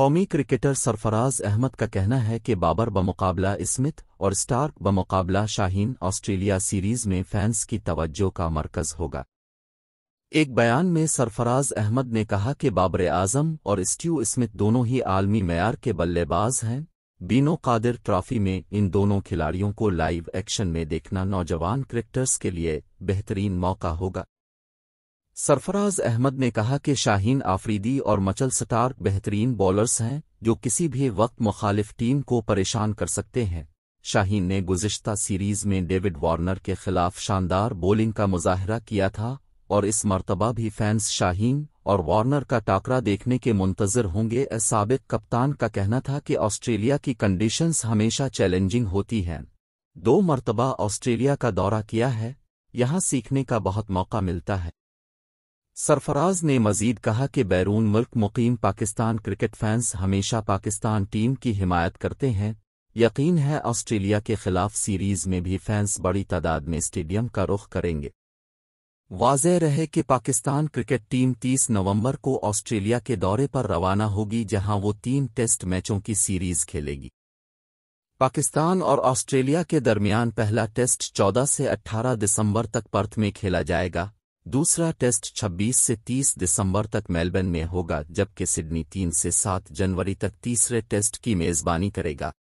कौमी क्रिकेटर सरफराज अहमद का कहना है कि बाबर बमुकाबला स्मिथ और स्टार्क बमुकाबला शाहीन ऑस्ट्रेलिया सीरीज में फैंस की तवज्जो का मरकज होगा एक बयान में सरफराज अहमद ने कहा कि बाबर आजम और स्टीव स्मिथ दोनों ही आलमी मैार के बल्लेबाज हैं बीनो कादिर ट्रॉफी में इन दोनों खिलाड़ियों को लाइव एक्शन में देखना नौजवान क्रिकेटर्स के लिए बेहतरीन मौका होगा सरफराज अहमद ने कहा कि शाहीन आफरीदी और मचल स्टार बेहतरीन बॉलर्स हैं जो किसी भी वक्त मुखालिफ टीम को परेशान कर सकते हैं शाहीन ने गुजशत सीरीज में डेविड वार्नर के खिलाफ शानदार बोलिंग का मुजाहरा किया था और इस मरतबा भी फैंस शाहीन और वार्नर का टाकरा देखने के मुंतजर होंगे सबक कप्तान का कहना था कि ऑस्ट्रेलिया की कंडीशंस हमेशा चैलेंजिंग होती हैं दो मरतबा ऑस्ट्रेलिया का दौरा किया है यहां सीखने का बहुत मौका मिलता है सरफराज ने मजीद कहा कि बैरून मुल्क मुकीम पाकिस्तान क्रिकेट फैंस हमेशा पाकिस्तान टीम की हिमायत करते हैं यकीन है ऑस्ट्रेलिया के खिलाफ सीरीज में भी फैंस बड़ी तादाद में स्टेडियम का रुख करेंगे वाज रहे कि पाकिस्तान क्रिकेट टीम 30 नवंबर को ऑस्ट्रेलिया के दौरे पर रवाना होगी जहां वो तीन टेस्ट मैचों की सीरीज खेलेगी पाकिस्तान और ऑस्ट्रेलिया के दरमियान पहला टेस्ट 14 से 18 दिसंबर तक पर्थ में खेला जाएगा दूसरा टेस्ट 26 से 30 दिसंबर तक मेलबर्न में होगा जबकि सिडनी 3 से 7 जनवरी तक तीसरे टेस्ट की मेजबानी करेगा